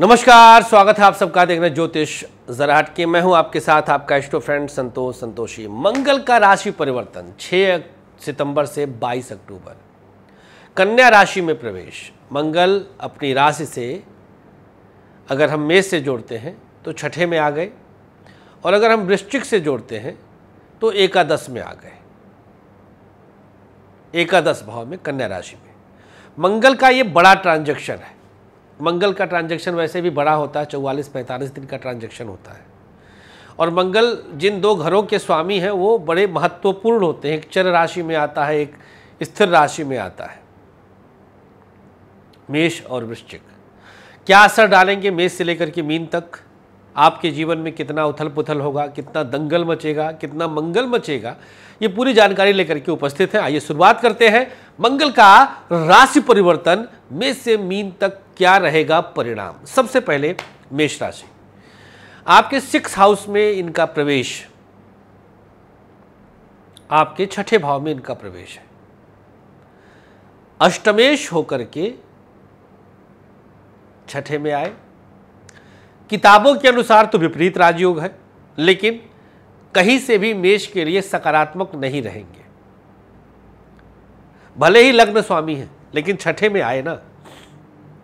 नमस्कार स्वागत है आप सबका देख रहे हैं ज्योतिष जराहट के मैं हूं आपके साथ आपका इष्टो फ्रेंड संतोष संतोषी मंगल का राशि परिवर्तन 6 सितंबर से 22 अक्टूबर कन्या राशि में प्रवेश मंगल अपनी राशि से अगर हम मेष से जोड़ते हैं तो छठे में आ गए और अगर हम वृश्चिक से जोड़ते हैं तो एकादश में आ गए एकादश भाव में कन्या राशि में मंगल का ये बड़ा ट्रांजेक्शन है मंगल का ट्रांजैक्शन वैसे भी बड़ा होता है चौवालीस पैंतालीस दिन का ट्रांजैक्शन होता है और मंगल जिन दो घरों के स्वामी हैं वो बड़े महत्वपूर्ण होते हैं एक चर राशि में आता है एक स्थिर राशि में आता है मेष और वृश्चिक क्या असर डालेंगे मेष से लेकर के मीन तक आपके जीवन में कितना उथल पुथल होगा कितना दंगल मचेगा कितना मंगल मचेगा ये पूरी जानकारी लेकर के उपस्थित हैं आइए शुरुआत करते हैं मंगल का राशि परिवर्तन मेष से मीन तक क्या रहेगा परिणाम सबसे पहले मेष राशि आपके सिक्स हाउस में इनका प्रवेश आपके छठे भाव में इनका प्रवेश है अष्टमेश होकर के छठे में आए किताबों के अनुसार तो विपरीत राजयोग है लेकिन कहीं से भी मेष के लिए सकारात्मक नहीं रहेंगे भले ही लग्न स्वामी हैं लेकिन छठे में आए ना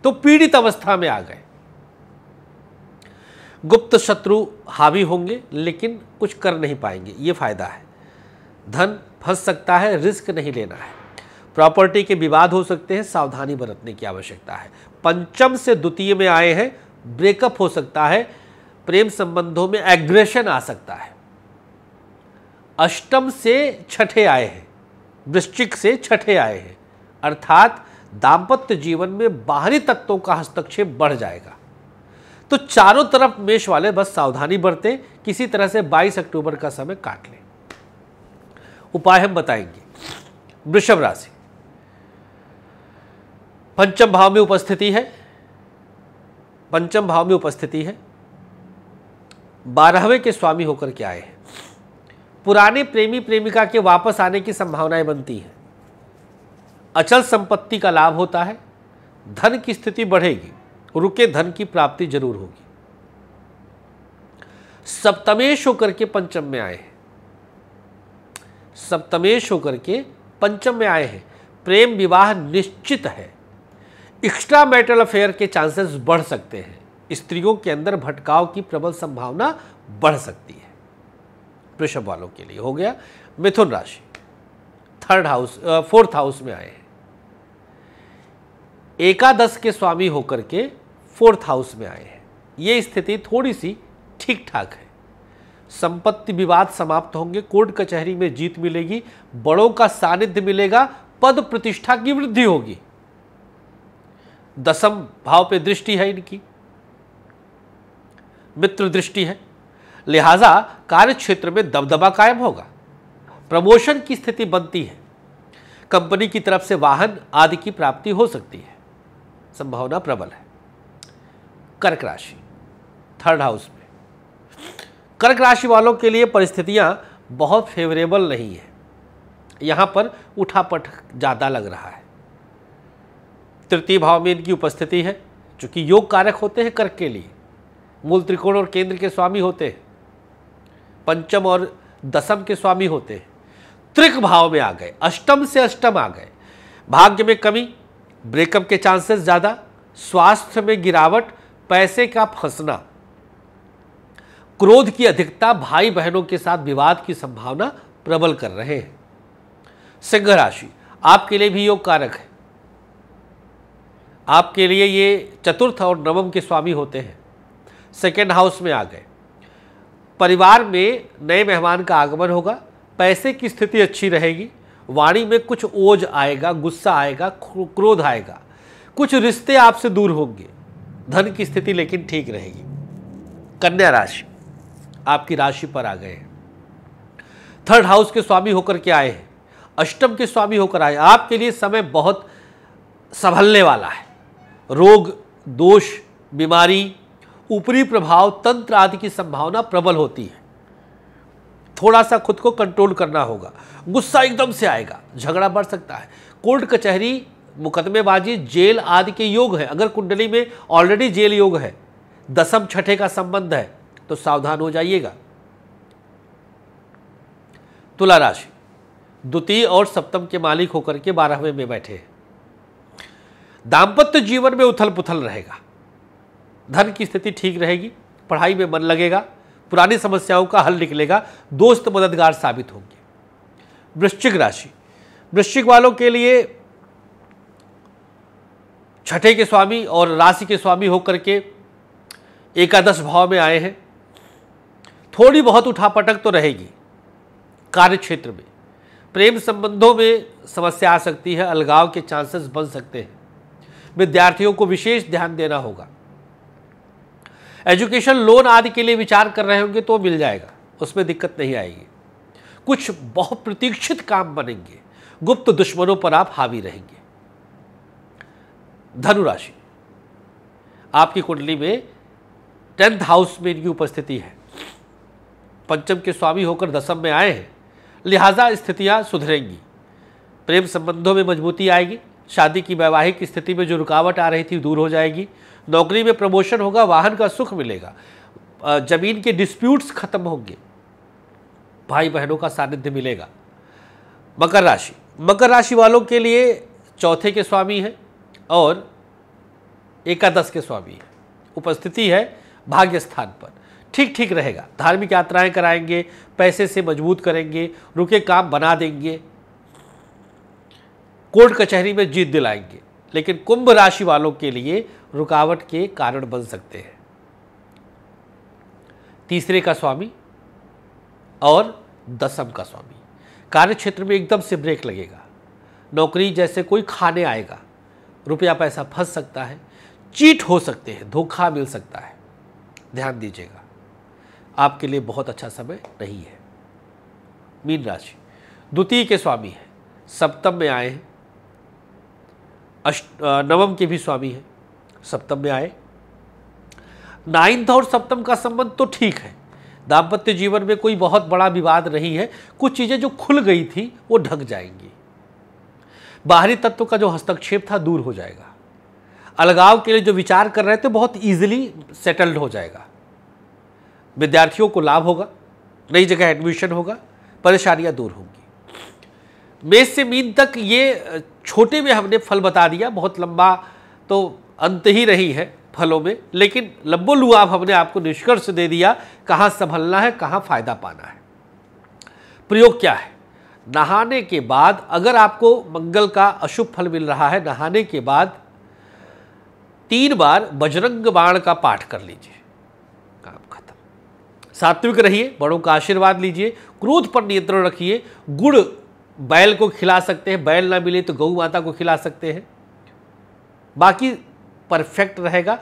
तो पीड़ित अवस्था में आ गए गुप्त शत्रु हावी होंगे लेकिन कुछ कर नहीं पाएंगे ये फायदा है धन फंस सकता है रिस्क नहीं लेना है प्रॉपर्टी के विवाद हो सकते हैं सावधानी बरतने की आवश्यकता है पंचम से द्वितीय में आए हैं ब्रेकअप हो सकता है प्रेम संबंधों में एग्रेशन आ सकता है अष्टम से छठे आए हैं वृश्चिक से छठे आए हैं अर्थात दाम्पत्य जीवन में बाहरी तत्वों का हस्तक्षेप बढ़ जाएगा तो चारों तरफ मेष वाले बस सावधानी बरतें किसी तरह से 22 अक्टूबर का समय काट लें उपाय हम बताएंगे वृषभ राशि पंचम भाव में उपस्थिति है पंचम भाव में उपस्थिति है बारहवें के स्वामी होकर के आए हैं पुराने प्रेमी प्रेमिका के वापस आने की संभावनाएं बनती हैं अचल संपत्ति का लाभ होता है धन की स्थिति बढ़ेगी रुके धन की प्राप्ति जरूर होगी सप्तमेश होकर के पंचम में आए हैं सप्तमेश होकर के पंचम में आए हैं प्रेम विवाह निश्चित है एक्स्ट्रा मैटल अफेयर के चांसेस बढ़ सकते हैं स्त्रियों के अंदर भटकाव की प्रबल संभावना बढ़ सकती है वृषभ वालों के लिए हो गया मिथुन राशि थर्ड हाउस फोर्थ हाउस में आए हैं एकादश के स्वामी होकर के फोर्थ हाउस में आए हैं ये स्थिति थोड़ी सी ठीक ठाक है संपत्ति विवाद समाप्त होंगे कोर्ट कचहरी में जीत मिलेगी बड़ों का सानिध्य मिलेगा पद प्रतिष्ठा की वृद्धि होगी दसम भाव पे दृष्टि है इनकी मित्र दृष्टि है लिहाजा कार्य क्षेत्र में दबदबा कायम होगा प्रमोशन की स्थिति बनती है कंपनी की तरफ से वाहन आदि की प्राप्ति हो सकती है संभावना प्रबल है कर्क राशि थर्ड हाउस में कर्क राशि वालों के लिए परिस्थितियां बहुत फेवरेबल नहीं है यहां पर उठापट ज़्यादा लग रहा है तृतीय भाव में इनकी उपस्थिति है चूंकि योग कारक होते हैं कर्क के लिए मूल त्रिकोण और केंद्र के स्वामी होते हैं पंचम और दसम के स्वामी होते हैं त्रिक भाव में आ गए अष्टम से अष्टम आ गए भाग्य में कमी ब्रेकअप के चांसेस ज़्यादा स्वास्थ्य में गिरावट पैसे का फंसना क्रोध की अधिकता भाई बहनों के साथ विवाद की संभावना प्रबल कर रहे हैं सिंह राशि आपके लिए भी योग कारक है आपके लिए ये चतुर्थ और नवम के स्वामी होते हैं सेकेंड हाउस में आ गए परिवार में नए मेहमान का आगमन होगा पैसे की स्थिति अच्छी रहेगी वाणी में कुछ ओझ आएगा गुस्सा आएगा क्रोध आएगा कुछ रिश्ते आपसे दूर होंगे धन की स्थिति लेकिन ठीक रहेगी कन्या राशि आपकी राशि पर आ गए थर्ड हाउस के स्वामी होकर के आए हैं अष्टम के स्वामी होकर आए आपके लिए समय बहुत संभलने वाला है रोग दोष बीमारी ऊपरी प्रभाव तंत्र आदि की संभावना प्रबल होती है थोड़ा सा खुद को कंट्रोल करना होगा गुस्सा एकदम से आएगा झगड़ा बढ़ सकता है कोर्ट कचहरी मुकदमेबाजी जेल आदि के योग है अगर कुंडली में ऑलरेडी जेल योग है दसम छठे का संबंध है तो सावधान हो जाइएगा तुला राशि द्वितीय और सप्तम के मालिक होकर के बारहवें में बैठे हैं दाम्पत्य जीवन में उथल पुथल रहेगा धन की स्थिति ठीक रहेगी पढ़ाई में मन लगेगा पुरानी समस्याओं का हल निकलेगा दोस्त मददगार साबित होंगे वृश्चिक राशि वृश्चिक वालों के लिए छठे के स्वामी और राशि के स्वामी होकर के एकादश भाव में आए हैं थोड़ी बहुत उठापटक तो रहेगी कार्य क्षेत्र में प्रेम संबंधों में समस्या आ सकती है अलगाव के चांसेस बन सकते हैं विद्यार्थियों को विशेष ध्यान देना होगा एजुकेशन लोन आदि के लिए विचार कर रहे होंगे तो मिल जाएगा उसमें दिक्कत नहीं आएगी कुछ बहुत प्रतीक्षित काम बनेंगे गुप्त दुश्मनों पर आप हावी रहेंगे धनुराशि आपकी कुंडली में टेंथ हाउस में इनकी उपस्थिति है पंचम के स्वामी होकर दसम में आए हैं लिहाजा स्थितियां सुधरेंगी प्रेम संबंधों में मजबूती आएगी शादी की वैवाहिक स्थिति में जो रुकावट आ रही थी दूर हो जाएगी नौकरी में प्रमोशन होगा वाहन का सुख मिलेगा ज़मीन के डिस्प्यूट्स खत्म होंगे भाई बहनों का सानिध्य मिलेगा मकर राशि मकर राशि वालों के लिए चौथे के स्वामी हैं और एकादश के स्वामी हैं उपस्थिति है भाग्य स्थान पर ठीक ठीक रहेगा धार्मिक यात्राएं कराएंगे पैसे से मजबूत करेंगे रुके काम बना देंगे कोर्ट कचहरी में जीत दिलाएंगे लेकिन कुंभ राशि वालों के लिए रुकावट के कारण बन सकते हैं तीसरे का स्वामी और दसम का स्वामी कार्य क्षेत्र में एकदम से ब्रेक लगेगा नौकरी जैसे कोई खाने आएगा रुपया पैसा फंस सकता है चीट हो सकते हैं धोखा मिल सकता है ध्यान दीजिएगा आपके लिए बहुत अच्छा समय नहीं है मीन राशि द्वितीय के स्वामी है सप्तम में आए हैं नवम के भी स्वामी हैं सप्तम में आए नाइन्थ और सप्तम का संबंध तो ठीक है दाम्पत्य जीवन में कोई बहुत बड़ा विवाद नहीं है कुछ चीज़ें जो खुल गई थी वो ढक जाएंगी बाहरी तत्व का जो हस्तक्षेप था दूर हो जाएगा अलगाव के लिए जो विचार कर रहे थे बहुत ईजिली सेटल्ड हो जाएगा विद्यार्थियों को लाभ होगा नई जगह एडमिशन होगा परेशानियाँ दूर होंगी मेष से मीन तक ये छोटे में हमने फल बता दिया बहुत लंबा तो अंत ही रही है फलों में लेकिन लंबो लुआब हमने आपको निष्कर्ष दे दिया कहाँ संभलना है कहाँ फ़ायदा पाना है प्रयोग क्या है नहाने के बाद अगर आपको मंगल का अशुभ फल मिल रहा है नहाने के बाद तीन बार बजरंग बाण का पाठ कर लीजिए काम खत्म सात्विक रहिए बड़ों का आशीर्वाद लीजिए क्रोध पर नियंत्रण रखिए गुड़ बैल को खिला सकते हैं बैल ना मिले तो गऊ माता को खिला सकते हैं बाकी परफेक्ट रहेगा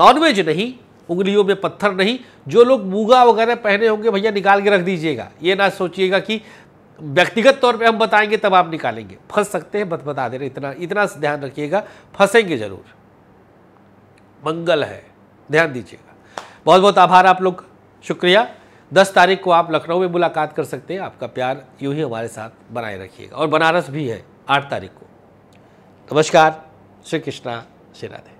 नॉनवेज नहीं उंगलियों में पत्थर नहीं जो लोग मूगा वगैरह पहने होंगे भैया निकाल के रख दीजिएगा ये ना सोचिएगा कि व्यक्तिगत तौर पे हम बताएंगे तब आप निकालेंगे फंस सकते हैं बत बता दे रहे इतना इतना ध्यान रखिएगा फंसेंगे ज़रूर मंगल है ध्यान दीजिएगा बहुत बहुत आभार आप लोग शुक्रिया दस तारीख को आप लखनऊ में मुलाकात कर सकते हैं आपका प्यार यूँ ही हमारे साथ बनाए रखिएगा और बनारस भी है आठ तारीख को नमस्कार श्री कृष्णा श्री राधे